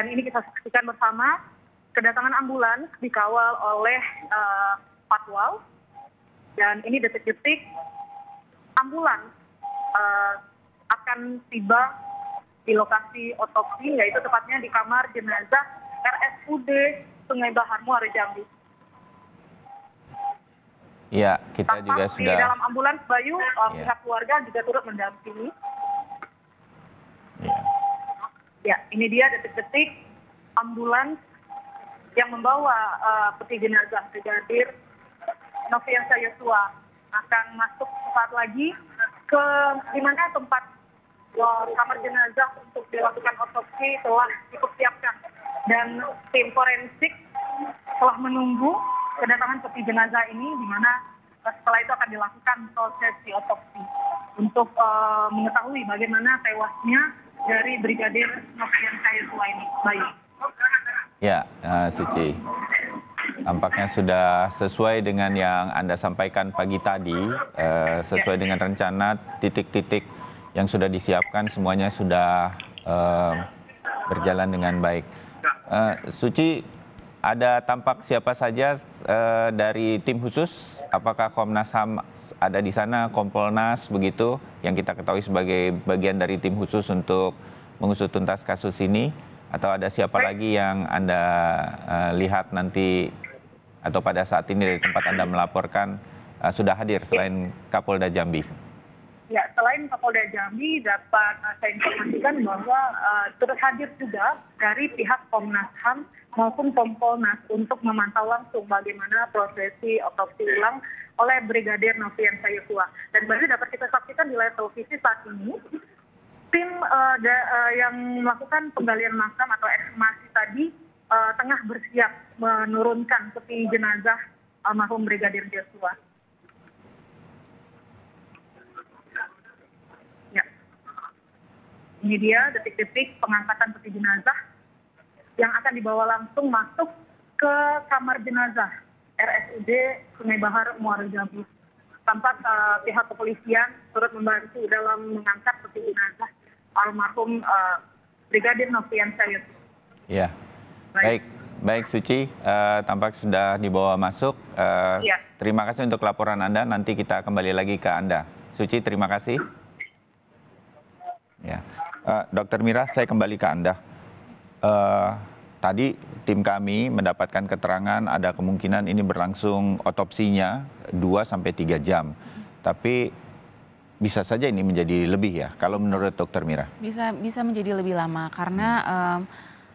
dan ini kita saksikan bersama kedatangan ambulans dikawal oleh uh, eh, patwal dan ini detik-detik ambulans uh, akan tiba di lokasi otopsi yaitu tepatnya di kamar jenazah RSUD Sungai Bahar Muara Jambi. Ya, kita Tampak juga sudah. Di dalam ambulans Bayu, eh, ya. pihak keluarga juga turut mendampingi. Ya, ini dia detik-detik ambulans yang membawa uh, peti jenazah yang Noviansa Yosua akan masuk tempat lagi ke dimana tempat uh, kamar jenazah untuk dilakukan otopsi telah dipersiapkan dan tim forensik telah menunggu kedatangan peti jenazah ini di mana eh, setelah itu akan dilakukan proses otopsi untuk uh, mengetahui bagaimana tewasnya dari Brigadir Novian Kairua ini. Baik. Ya, uh, eh, Suci. Tampaknya sudah sesuai dengan yang Anda sampaikan pagi tadi, eh, sesuai dengan rencana titik-titik yang sudah disiapkan semuanya sudah eh, berjalan dengan baik. Suci, ada tampak siapa saja dari tim khusus apakah Komnas HAM ada di sana, Kompolnas begitu, yang kita ketahui sebagai bagian dari tim khusus untuk mengusut tuntas kasus ini, atau ada siapa lagi yang Anda uh, lihat nanti atau pada saat ini dari tempat Anda melaporkan uh, sudah hadir ya. selain Kapolda Jambi? Ya, selain Kapolda Jambi dapat eh, saya informasikan bahwa uh, eh, terus hadir juga dari pihak Komnas HAM maupun Kompolnas untuk memantau langsung bagaimana prosesi otopsi ulang oleh Brigadir Novian Sayosua. Dan baru dapat kita saksikan di layar televisi saat ini tim uh, da, uh, yang melakukan penggalian makam atau ekshumasi tadi uh, tengah bersiap menurunkan peti jenazah almarhum Brigadir Joshua. Ini dia detik-detik pengangkatan peti jenazah yang akan dibawa langsung masuk ke kamar jenazah RSUD Sungai Bahar Muara Jambu. Tampak uh, pihak kepolisian turut membantu dalam mengangkat peti jenazah almarhum uh, Brigadir Novian Sayut. Ya, baik. baik. Baik Suci, uh, tampak sudah dibawa masuk. Uh, ya. Terima kasih untuk laporan Anda. Nanti kita kembali lagi ke Anda. Suci, terima kasih. Ya. Uh, eh, Dr. Mira, saya kembali ke Anda. Uh, tadi tim kami mendapatkan keterangan ada kemungkinan ini berlangsung otopsinya 2 sampai 3 jam. Tapi bisa saja ini menjadi lebih ya kalau menurut dokter Mira. Bisa bisa menjadi lebih lama karena hmm. um,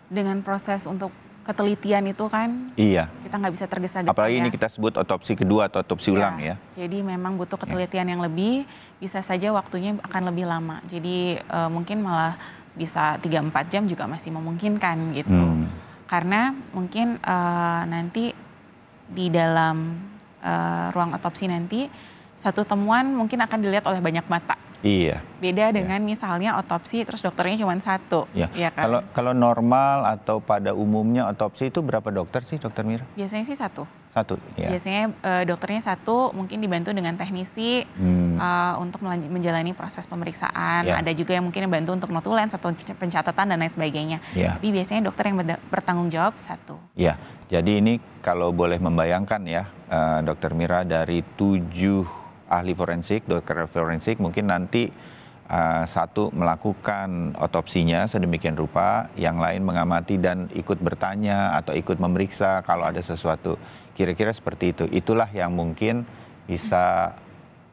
dengan proses untuk ketelitian itu kan. Iya. Kita nggak bisa tergesa-gesa. Apalagi ya. ini kita sebut otopsi kedua atau otopsi iya. ulang ya, ya. Jadi memang butuh ya. ketelitian iya. yang lebih, bisa saja waktunya akan lebih lama. Jadi uh, mungkin malah bisa 3-4 jam juga masih memungkinkan gitu. Hmm. Karena mungkin uh, nanti di dalam uh, ruang otopsi nanti satu temuan mungkin akan dilihat oleh banyak mata Iya. Beda iya. dengan iya. misalnya otopsi terus dokternya cuma satu. Iya. Ya kan? Kalau kalau normal atau pada umumnya otopsi itu berapa dokter sih dokter Mira? Biasanya sih satu. Satu. Iya. Biasanya e, dokternya satu, mungkin dibantu dengan teknisi hmm. e, untuk menjalani proses pemeriksaan. Iya. Ada juga yang mungkin bantu untuk notulen, atau pencatatan dan lain sebagainya. Iya. Tapi biasanya dokter yang bertanggung jawab satu. Iya. Jadi ini kalau boleh membayangkan ya, e, dokter Mira dari tujuh ahli forensik dokter forensik mungkin nanti uh, satu melakukan otopsinya sedemikian rupa, yang lain mengamati dan ikut bertanya atau ikut memeriksa kalau ada sesuatu. Kira-kira seperti itu. Itulah yang mungkin bisa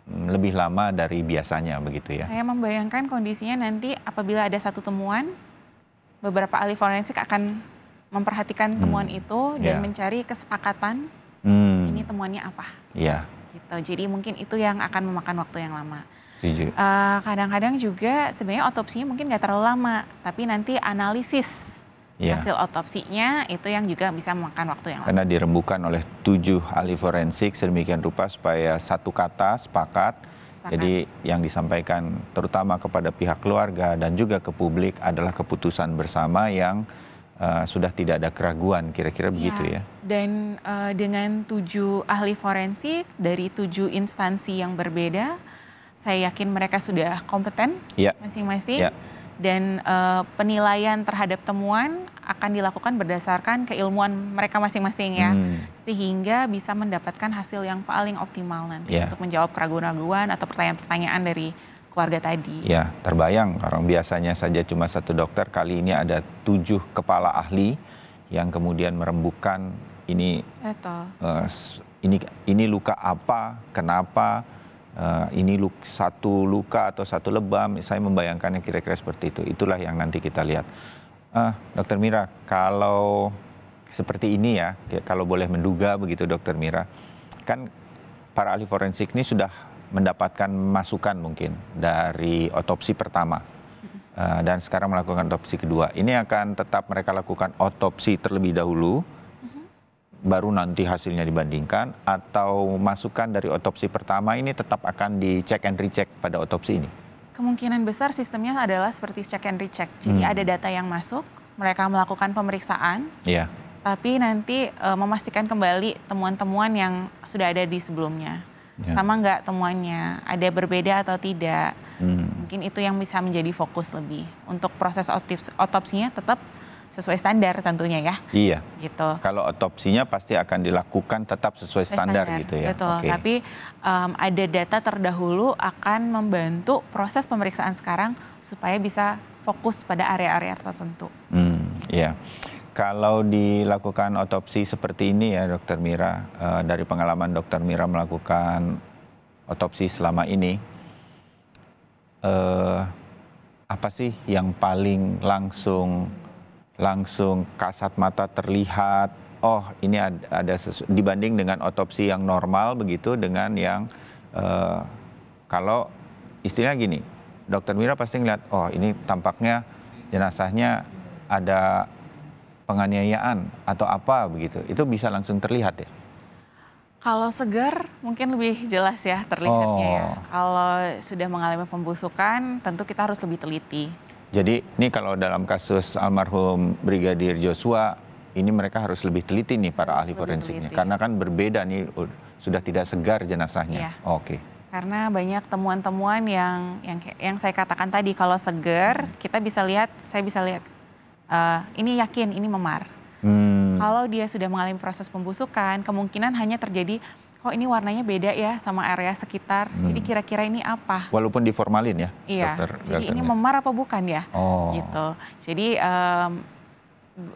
lebih lama dari biasanya begitu ya. Saya membayangkan kondisinya nanti apabila ada satu temuan, beberapa ahli forensik akan memperhatikan temuan hmm. itu dan yeah. mencari kesepakatan hmm. ini temuannya apa. Iya. Yeah gitu. Jadi mungkin itu yang akan memakan waktu yang lama. kadang eh, kadang-kadang juga sebenarnya otopsinya mungkin nggak terlalu lama, tapi nanti analisis yeah. hasil otopsinya itu yang juga bisa memakan waktu yang lama. Karena dirembukan oleh tujuh ahli forensik sedemikian rupa supaya satu kata sepakat. sepakat. Jadi yang disampaikan terutama kepada pihak keluarga dan juga ke publik adalah keputusan bersama yang Eh, sudah tidak ada keraguan kira-kira ya, begitu ya. Dan uh, dengan tujuh ahli forensik dari tujuh instansi yang berbeda, saya yakin mereka sudah kompeten ya. masing-masing. Ya. Dan uh, penilaian terhadap temuan akan dilakukan berdasarkan keilmuan mereka masing-masing ya, hmm. sehingga bisa mendapatkan hasil yang paling optimal nanti ya. untuk menjawab keraguan-keraguan atau pertanyaan-pertanyaan dari keluarga tadi. Ya, terbayang karena biasanya saja cuma satu dokter, kali ini ada tujuh kepala ahli yang kemudian merembukan ini Uh, ini ini luka apa, kenapa, uh, ini luk, satu luka atau satu lebam, saya membayangkannya kira-kira seperti itu. Itulah yang nanti kita lihat. Uh, Dokter Mira, kalau seperti ini ya, kalau boleh menduga begitu Dokter Mira, kan para ahli forensik ini sudah mendapatkan masukan mungkin dari otopsi pertama eh, dan sekarang melakukan otopsi kedua. Ini akan tetap mereka lakukan otopsi terlebih dahulu, baru nanti hasilnya dibandingkan atau masukan dari otopsi pertama ini tetap akan dicek and recheck pada otopsi ini. Kemungkinan besar sistemnya adalah seperti check and recheck. Jadi hmm. ada data yang masuk, mereka melakukan pemeriksaan. Iya. Yeah tapi nanti e, memastikan kembali temuan-temuan yang sudah ada di sebelumnya ya. sama nggak temuannya, ada berbeda atau tidak. Hmm. Mungkin itu yang bisa menjadi fokus lebih. Untuk proses otips, otopsinya tetap sesuai standar tentunya ya. Iya. Gitu. Kalau otopsinya pasti akan dilakukan tetap sesuai standar, standar gitu ya. Betul. Okay. Tapi um, ada data terdahulu akan membantu proses pemeriksaan sekarang supaya bisa fokus pada area-area tertentu. Hmm, iya. Yeah kalau dilakukan otopsi seperti ini ya dokter Mira, uh, dari pengalaman dokter Mira melakukan otopsi selama ini, uh, apa sih yang paling langsung langsung kasat mata terlihat? Oh, ini ada, ada sesu, dibanding dengan otopsi yang normal begitu dengan yang uh, kalau istilahnya gini, dokter Mira pasti ngeliat, oh ini tampaknya jenazahnya ada penganiayaan atau apa begitu. Itu bisa langsung terlihat ya? Kalau segar mungkin lebih jelas ya terlihatnya ya. oh. ya. Kalau sudah mengalami pembusukan tentu kita harus lebih teliti. Jadi ini kalau dalam kasus almarhum Brigadir Joshua ini mereka harus lebih teliti nih para ahli forensiknya karena kan berbeda nih sudah tidak segar jenazahnya. Ya. Oh, Oke. Okay. Karena banyak temuan-temuan yang yang yang saya katakan tadi kalau segar kita bisa lihat saya bisa lihat uh, ini yakin ini memar. Hmm. Kalau dia sudah mengalami proses pembusukan, kemungkinan hanya terjadi kok oh, ini warnanya beda ya sama area sekitar. Hmm. Jadi kira-kira ini apa? Walaupun diformalin ya, iya. dokter. Jadi dokternya. ini memar apa bukan ya? Oh. Gitu. Jadi um,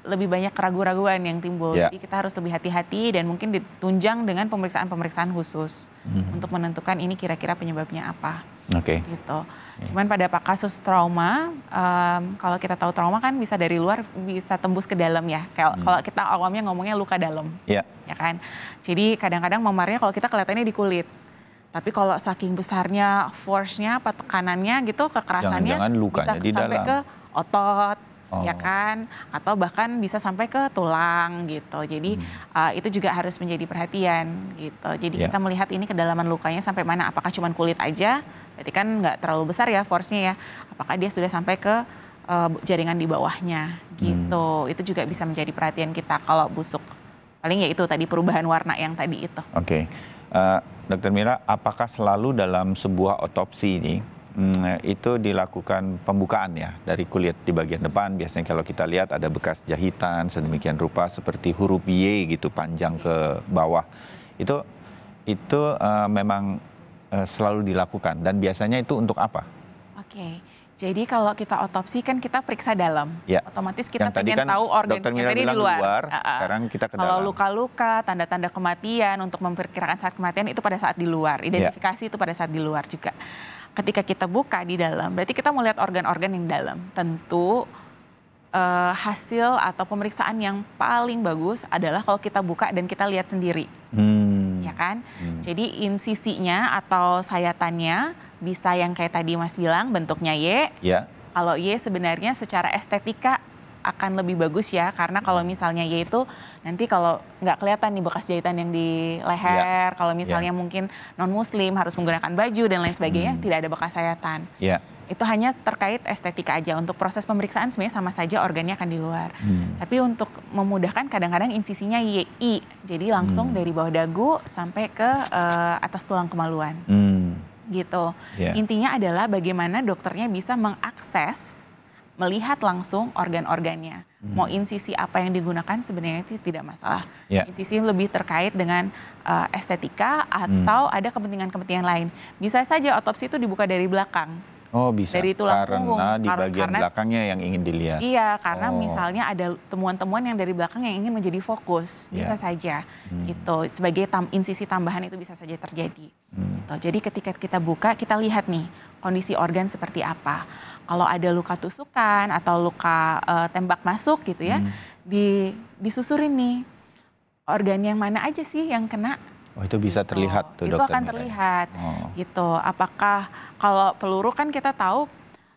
lebih banyak keraguan keraguan yang timbul. Ya. Jadi kita harus lebih hati-hati dan mungkin ditunjang dengan pemeriksaan-pemeriksaan khusus hmm. untuk menentukan ini kira-kira penyebabnya apa. Oke. Okay. Gitu. Yeah. Cuman pada kasus trauma, um, kalau kita tahu trauma kan bisa dari luar bisa tembus ke dalam ya. Kayak hmm. kalau kita awamnya ngomongnya luka dalam, yeah. ya kan. Jadi kadang-kadang memarnya kalau kita kelihatannya di kulit, tapi kalau saking besarnya force-nya, tekanannya gitu, kekerasannya Jangan -jangan bisa sampai ke otot, oh. ya kan atau bahkan bisa sampai ke tulang gitu jadi hmm. uh, itu juga harus menjadi perhatian gitu jadi yeah. kita melihat ini kedalaman lukanya sampai mana apakah cuma kulit aja berarti kan nggak terlalu besar ya force-nya ya apakah dia sudah sampai ke uh, jaringan di bawahnya gitu hmm. itu juga bisa menjadi perhatian kita kalau busuk paling ya itu tadi perubahan warna yang tadi itu oke okay. uh, eh, dokter Mira apakah selalu dalam sebuah otopsi ini Hmm, itu dilakukan pembukaan ya dari kulit di bagian depan. Biasanya kalau kita lihat ada bekas jahitan sedemikian rupa seperti huruf Y gitu panjang ke bawah. Itu itu uh, memang uh, selalu dilakukan dan biasanya itu untuk apa? Oke. Okay. Jadi kalau kita otopsi kan kita periksa dalam, ya. otomatis kita ingin kan tahu organ yang tadi di luar. luar uh -uh. Sekarang kita ke Kalau luka-luka, tanda-tanda kematian untuk memperkirakan saat kematian itu pada saat di luar, ya. identifikasi ya. itu pada saat di luar juga ketika kita buka di dalam, berarti kita mau lihat organ-organ yang dalam. Tentu uh, hasil atau pemeriksaan yang paling bagus adalah kalau kita buka dan kita lihat sendiri. Hmm. Ya kan? Hmm. Jadi insisinya atau sayatannya bisa yang kayak tadi Mas bilang bentuknya Y. Yeah. Kalau Y sebenarnya secara estetika akan lebih bagus ya karena kalau hmm. misalnya yaitu nanti kalau nggak kelihatan nih bekas jahitan yang di leher, ya. kalau ya. misalnya ya. mungkin non muslim harus menggunakan baju dan lain sebagainya hmm. tidak ada bekas sayatan. Ya. Itu hanya terkait estetika aja. Untuk proses pemeriksaan sebenarnya sama saja organnya akan di luar. Hmm. Tapi untuk memudahkan kadang-kadang insisinya YI. Jadi langsung hmm. dari bawah dagu sampai ke uh, atas tulang kemaluan. Hmm. Gitu. Yeah. Intinya adalah bagaimana dokternya bisa mengakses melihat langsung organ-organnya. Hmm. Mau insisi apa yang digunakan sebenarnya itu tidak masalah. Yeah. Insisi lebih terkait dengan uh, estetika hmm. atau hmm. ada kepentingan-kepentingan lain. Bisa saja otopsi itu dibuka dari belakang. Oh bisa. Dari tulang karena punggung. di bagian karena, belakangnya yang ingin dilihat. Iya, karena oh. misalnya ada temuan-temuan yang dari belakang yang ingin menjadi fokus, bisa yeah. saja. Hmm. Itu sebagai tam, insisi tambahan itu bisa saja terjadi. Hmm. Gitu. Jadi ketika kita buka, kita lihat nih kondisi organ seperti apa kalau ada luka tusukan atau luka uh, tembak masuk gitu ya, hmm. di disusurin nih organ yang mana aja sih yang kena. Oh itu bisa gitu. terlihat tuh dokter. Itu akan ya? terlihat oh. gitu. Apakah kalau peluru kan kita tahu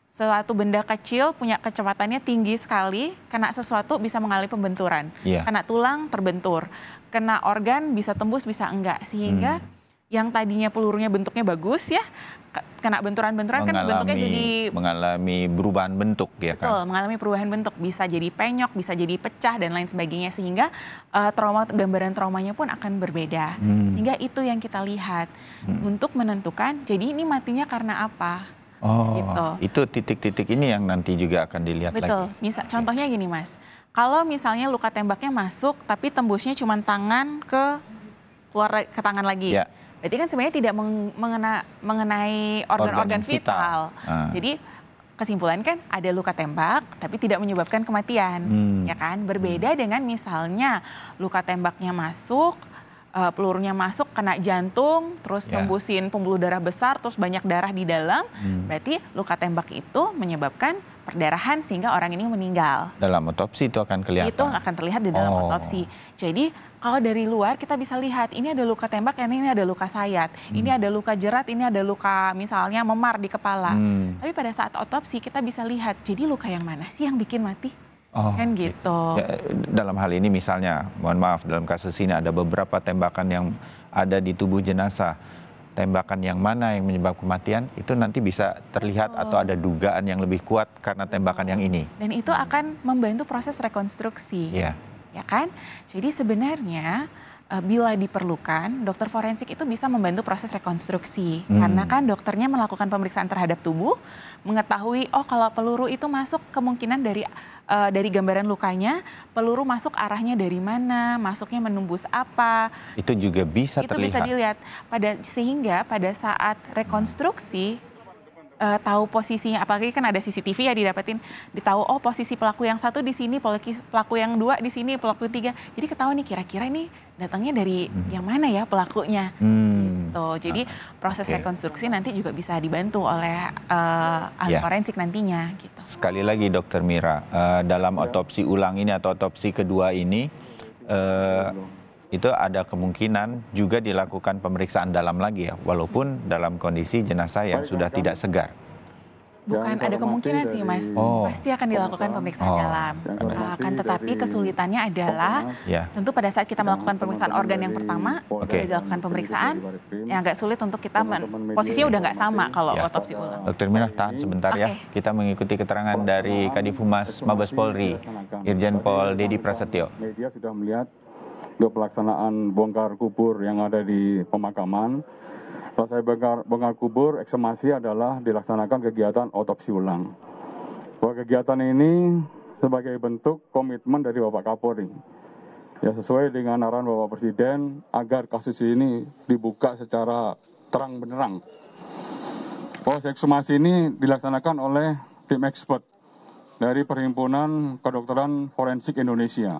suatu benda kecil punya kecepatannya tinggi sekali, kena sesuatu bisa mengalami pembenturan. Yeah. Kena tulang terbentur, kena organ bisa tembus bisa enggak sehingga hmm. yang tadinya pelurunya bentuknya bagus ya, kena benturan-benturan kan bentuknya jadi mengalami perubahan bentuk ya kan. Betul, mengalami perubahan bentuk bisa jadi penyok, bisa jadi pecah dan lain sebagainya sehingga uh, trauma gambaran traumanya pun akan berbeda. Hmm. Sehingga itu yang kita lihat hmm. untuk menentukan jadi ini matinya karena apa. Oh, gitu. itu titik-titik ini yang nanti juga akan dilihat Betul. lagi. Betul. Misal contohnya gini, Mas. Kalau misalnya luka tembaknya masuk tapi tembusnya cuma tangan ke keluar ke tangan lagi. Ya Berarti kan sebenarnya tidak mengena, mengenai organ-organ vital. vital. Ah. Jadi kesimpulan kan ada luka tembak tapi tidak menyebabkan kematian, hmm. ya kan? Berbeda hmm. dengan misalnya luka tembaknya masuk uh, eh, pelurunya masuk kena jantung, terus yeah. nembusin pembuluh darah besar, terus banyak darah di dalam, hmm. berarti luka tembak itu menyebabkan perdarahan sehingga orang ini meninggal. Dalam otopsi itu akan kelihatan. Itu akan terlihat di dalam oh. otopsi. Jadi kalau dari luar kita bisa lihat ini ada luka tembak, ini ada luka sayat, hmm. ini ada luka jerat, ini ada luka misalnya memar di kepala. Hmm. Tapi pada saat otopsi kita bisa lihat jadi luka yang mana sih yang bikin mati? Oh, kan iya. gitu. Ya, dalam hal ini misalnya, mohon maaf dalam kasus ini ada beberapa tembakan yang ada di tubuh jenazah. Tembakan yang mana yang menyebabkan kematian itu nanti bisa terlihat oh. atau ada dugaan yang lebih kuat karena tembakan oh. yang ini. Dan itu akan membantu proses rekonstruksi. ya ya kan? Jadi sebenarnya eh, bila diperlukan, dokter forensik itu bisa membantu proses rekonstruksi. Hmm. Karena kan dokternya melakukan pemeriksaan terhadap tubuh, mengetahui oh kalau peluru itu masuk kemungkinan dari uh, dari gambaran lukanya, peluru masuk arahnya dari mana, masuknya menembus apa. Itu juga bisa itu terlihat. Itu bisa dilihat. Pada sehingga pada saat rekonstruksi uh, tahu posisinya apalagi kan ada CCTV ya didapetin ditahu oh posisi pelaku yang satu di sini pelaku yang dua di sini pelaku tiga jadi ketahuan nih kira-kira ini datangnya dari hmm. yang mana ya pelakunya hmm. gitu jadi proses okay. rekonstruksi nanti juga bisa dibantu oleh uh, ahli yeah. forensik nantinya gitu sekali lagi dokter Mira uh, dalam iya. otopsi ulang ini atau otopsi kedua ini itu ada kemungkinan juga dilakukan pemeriksaan dalam lagi ya, walaupun dalam kondisi jenazah yang sudah tidak segar. Bukan ada kemungkinan sih mas, oh. pasti akan dilakukan pemeriksaan oh. dalam. Eh, akan tetapi kesulitannya adalah, ya. ya. tentu pada saat kita melakukan pemeriksaan organ yang pertama, okay. dilakukan pemeriksaan yang agak sulit untuk kita men posisinya udah nggak sama kalau ya. otopsi ulang. Dokter Minah tahan sebentar okay. ya, kita mengikuti keterangan dari Kadifumas Mabes Polri, Irjen Pol Dedi Prasetyo. Media sudah melihat untuk pelaksanaan bongkar kubur yang ada di pemakaman. Selesai bongkar, bongkar kubur, eksemasi adalah dilaksanakan kegiatan otopsi ulang. Bahwa kegiatan ini sebagai bentuk komitmen dari Bapak Kapolri. Ya sesuai dengan arahan Bapak Presiden agar kasus ini dibuka secara terang benerang. Bahwa eksemasi ini dilaksanakan oleh tim expert dari Perhimpunan Kedokteran Forensik Indonesia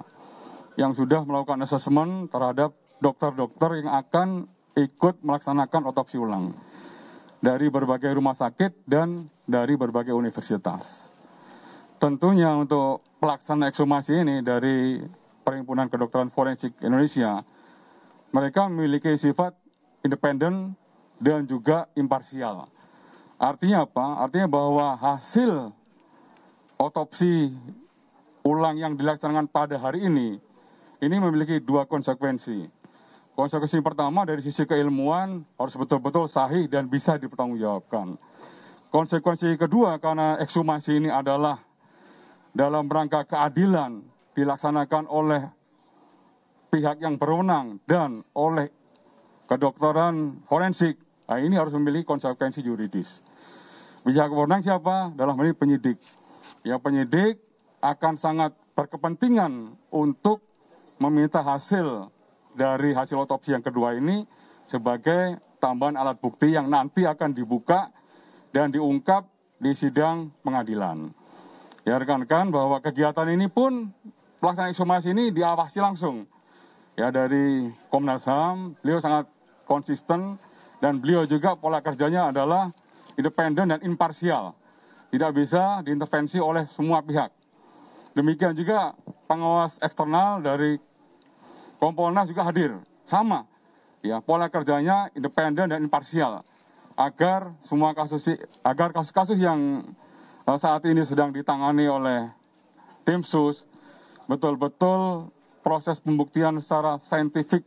yang sudah melakukan asesmen terhadap dokter-dokter yang akan ikut melaksanakan otopsi ulang dari berbagai rumah sakit dan dari berbagai universitas. Tentunya untuk pelaksana ekshumasi ini dari Perhimpunan Kedokteran Forensik Indonesia, mereka memiliki sifat independen dan juga imparsial. Artinya apa? Artinya bahwa hasil otopsi ulang yang dilaksanakan pada hari ini ini memiliki dua konsekuensi. Konsekuensi pertama dari sisi keilmuan harus betul-betul sahih dan bisa dipertanggungjawabkan. Konsekuensi kedua karena ekshumasi ini adalah dalam rangka keadilan dilaksanakan oleh pihak yang berwenang dan oleh kedokteran forensik. Nah, ini harus memiliki konsekuensi yuridis. Pihak berwenang siapa? Dalam hal ini penyidik. Ya penyidik akan sangat berkepentingan untuk meminta hasil dari hasil otopsi yang kedua ini sebagai tambahan alat bukti yang nanti akan dibuka dan diungkap di sidang pengadilan. Ya rekan-rekan bahwa kegiatan ini pun pelaksanaan ekshumasi ini diawasi langsung ya dari Komnas HAM. Beliau sangat konsisten dan beliau juga pola kerjanya adalah independen dan imparsial. Tidak bisa diintervensi oleh semua pihak. Demikian juga pengawas eksternal dari Kompolnas juga hadir, sama. Ya, pola kerjanya independen dan imparsial agar semua kasus agar kasus-kasus yang eh, saat ini sedang ditangani oleh tim sus betul-betul proses pembuktian secara saintifik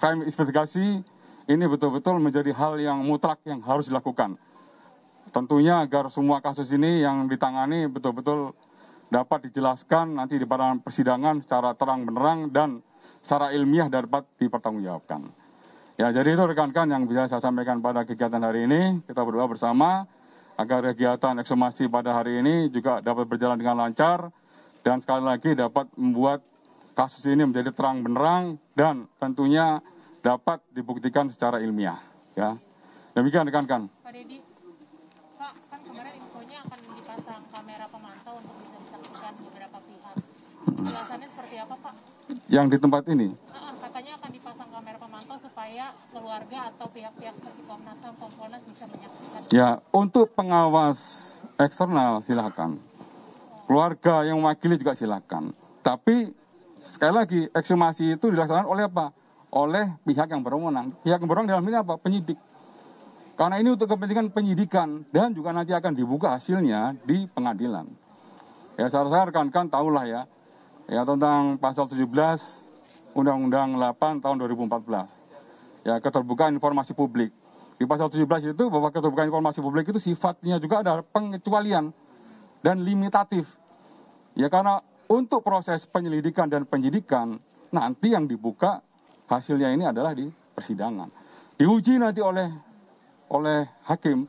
crime investigasi ini betul-betul menjadi hal yang mutlak yang harus dilakukan. Tentunya agar semua kasus ini yang ditangani betul-betul dapat dijelaskan nanti di persidangan secara terang benerang dan secara ilmiah dapat dipertanggungjawabkan. Ya, jadi itu rekan-rekan yang bisa saya sampaikan pada kegiatan hari ini. Kita berdoa bersama agar kegiatan ekshumasi pada hari ini juga dapat berjalan dengan lancar dan sekali lagi dapat membuat kasus ini menjadi terang benerang dan tentunya dapat dibuktikan secara ilmiah. Ya, demikian rekan-rekan. Pak kan yang di tempat ini? Katanya akan dipasang kamera pemantau supaya keluarga atau pihak-pihak seperti Komnas HAM, Kompolnas bisa menyaksikan. Ya, untuk pengawas eksternal silahkan. Keluarga yang mewakili juga silahkan. Tapi sekali lagi eksumasi itu dilaksanakan oleh apa? Oleh pihak yang berwenang. Pihak yang berwenang dalam ini apa? Penyidik. Karena ini untuk kepentingan penyidikan dan juga nanti akan dibuka hasilnya di pengadilan. Ya saya rasa rekan-rekan kan tahulah ya, ya tentang pasal 17 Undang-Undang 8 tahun 2014. Ya, keterbukaan informasi publik. Di pasal 17 itu bahwa keterbukaan informasi publik itu sifatnya juga ada pengecualian dan limitatif. Ya karena untuk proses penyelidikan dan penyidikan nanti yang dibuka hasilnya ini adalah di persidangan. Diuji nanti oleh oleh hakim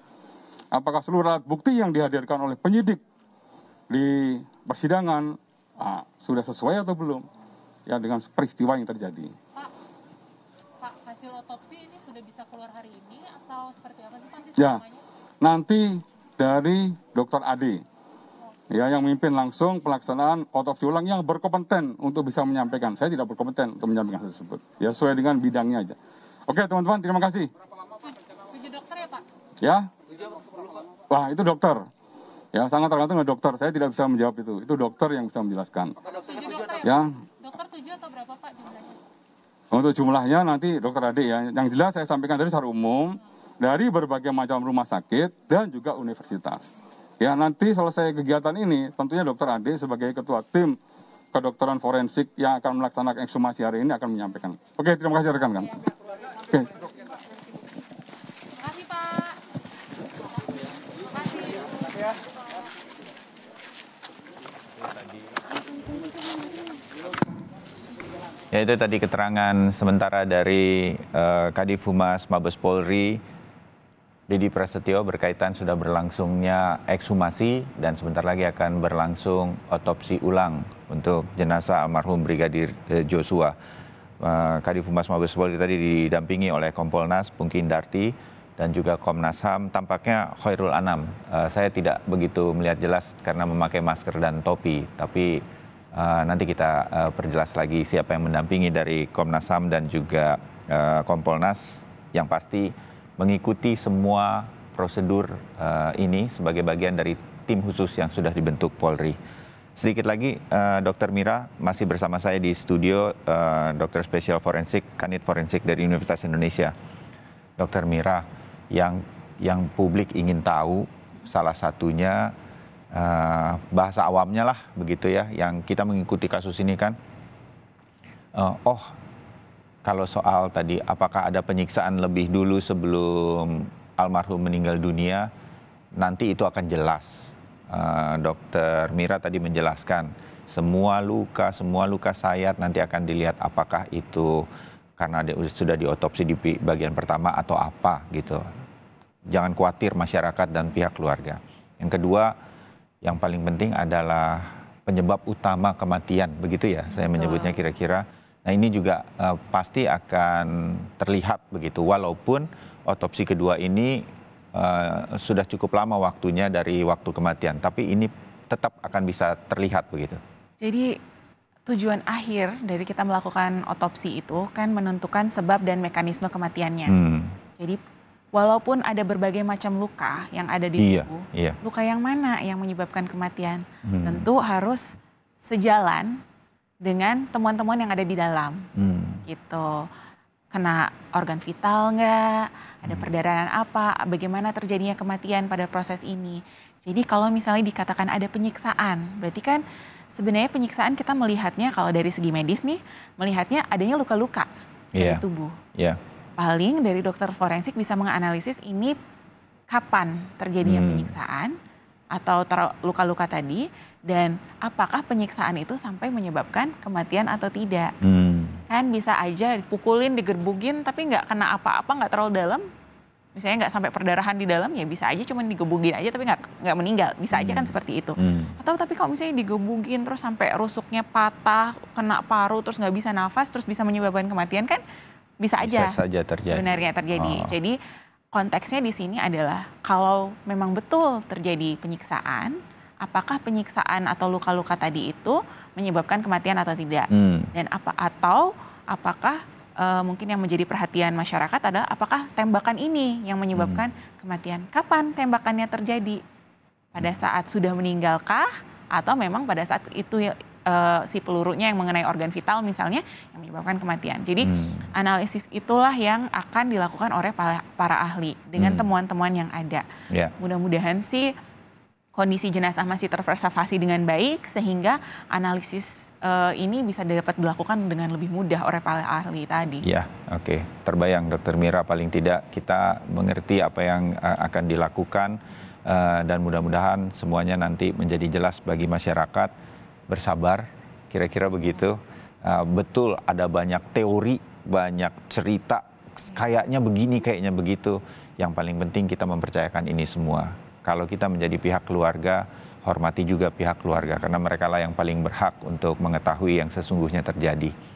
apakah seluruh alat bukti yang dihadirkan oleh penyidik di persidangan Nah, sudah sesuai atau belum ya dengan peristiwa yang terjadi. Pak, Pak hasil otopsi ini sudah bisa keluar hari ini atau seperti apa sih Pak? Ya, nanti dari Dokter Ade oh. ya yang memimpin langsung pelaksanaan otopsi ulang yang berkompeten untuk bisa menyampaikan. Saya tidak berkompeten untuk menyampaikan hal tersebut. Ya sesuai dengan bidangnya aja. Oke teman-teman terima kasih. Uji dokter ya Pak? Ya. Wah itu dokter. Ya, sangat tergantung dengan dokter. Saya tidak bisa menjawab itu. Itu dokter yang bisa menjelaskan. Dokter, ya. Dokter tujuh atau berapa Pak jumlahnya? Untuk jumlahnya nanti dokter adik ya. Yang jelas saya sampaikan dari secara umum dari berbagai macam rumah sakit dan juga universitas. Ya nanti selesai kegiatan ini tentunya dokter Ade sebagai ketua tim kedokteran forensik yang akan melaksanakan ekshumasi hari ini akan menyampaikan. Oke, terima kasih rekan-rekan. Iya, Oke. Ya itu tadi keterangan sementara dari uh, Kadif Humas Mabes Polri Didi Prasetyo berkaitan sudah berlangsungnya ekshumasi dan sebentar lagi akan berlangsung otopsi ulang untuk jenazah almarhum Brigadir eh, Joshua. Uh, Kadif Humas Mabes Polri tadi didampingi oleh Kompolnas Pungki Indarti dan juga Komnas HAM tampaknya Khairul Anam. Uh, saya tidak begitu melihat jelas karena memakai masker dan topi, tapi Eh, nanti kita uh, perjelas lagi siapa yang mendampingi dari Komnas HAM dan juga uh, Kompolnas yang pasti mengikuti semua prosedur uh, ini sebagai bagian dari tim khusus yang sudah dibentuk Polri. Sedikit lagi, uh, Dr. Mira masih bersama saya di studio uh, Dokter Spesial Forensik, Kanit Forensik dari Universitas Indonesia. Dr. Mira, yang yang publik ingin tahu salah satunya Eh, bahasa awamnya lah begitu ya yang kita mengikuti kasus ini kan uh, oh kalau soal tadi apakah ada penyiksaan lebih dulu sebelum almarhum meninggal dunia nanti itu akan jelas uh, dokter Mira tadi menjelaskan semua luka semua luka sayat nanti akan dilihat apakah itu karena sudah diotopsi di bagian pertama atau apa gitu jangan khawatir masyarakat dan pihak keluarga yang kedua yang paling penting adalah penyebab utama kematian begitu ya saya menyebutnya kira-kira nah ini juga uh, pasti akan terlihat begitu walaupun otopsi kedua ini uh, sudah cukup lama waktunya dari waktu kematian tapi ini tetap akan bisa terlihat begitu jadi tujuan akhir dari kita melakukan otopsi itu kan menentukan sebab dan mekanisme kematiannya hmm. jadi walaupun ada berbagai macam luka yang ada di iya, tubuh, iya. luka yang mana yang menyebabkan kematian? Hmm. Tentu harus sejalan dengan temuan-temuan yang ada di dalam, hmm. gitu. Kena organ vital nggak? Ada hmm. perdarahan apa? Bagaimana terjadinya kematian pada proses ini? Jadi kalau misalnya dikatakan ada penyiksaan, berarti kan sebenarnya penyiksaan kita melihatnya kalau dari segi medis nih, melihatnya adanya luka-luka yeah. di iya. tubuh. Yeah paling dari dokter forensik bisa menganalisis ini kapan terjadinya hmm. penyiksaan atau luka-luka tadi dan apakah penyiksaan itu sampai menyebabkan kematian atau tidak. Hmm. Kan bisa aja dipukulin, digerbugin tapi nggak kena apa-apa, nggak terlalu dalam. Misalnya nggak sampai perdarahan di dalam ya bisa aja cuman digebugin aja tapi nggak nggak meninggal. Bisa aja kan hmm. seperti itu. Hmm. Atau tapi kalau misalnya digebugin terus sampai rusuknya patah, kena paru terus nggak bisa nafas terus bisa menyebabkan kematian kan bisa aja, bisa saja terjadi. sebenarnya terjadi. Oh. Jadi konteksnya di sini adalah kalau memang betul terjadi penyiksaan, apakah penyiksaan atau luka-luka tadi itu menyebabkan kematian atau tidak? Hmm. Dan apa atau apakah uh, mungkin yang menjadi perhatian masyarakat adalah apakah tembakan ini yang menyebabkan hmm. kematian? Kapan tembakannya terjadi? Pada saat sudah meninggalkah atau memang pada saat itu ya uh, si pelurunya yang mengenai organ vital misalnya yang menyebabkan kematian. Jadi hmm. analisis itulah yang akan dilakukan oleh para, para ahli dengan hmm. temuan-temuan hmm. yang ada. Yeah. Mudah-mudahan sih kondisi jenazah masih terpreservasi dengan baik sehingga analisis uh, ini bisa dapat dilakukan dengan lebih mudah oleh para ahli tadi. Ya, oke. Okay. Terbayang Dokter Mira paling tidak kita mengerti apa yang uh, akan dilakukan uh, dan mudah-mudahan semuanya nanti menjadi jelas bagi masyarakat bersabar, kira-kira begitu. Uh, betul ada banyak teori, banyak cerita, kayaknya begini, kayaknya begitu. Yang paling penting kita mempercayakan ini semua. Kalau kita menjadi pihak keluarga, hormati juga pihak keluarga karena mereka lah yang paling berhak untuk mengetahui yang sesungguhnya terjadi.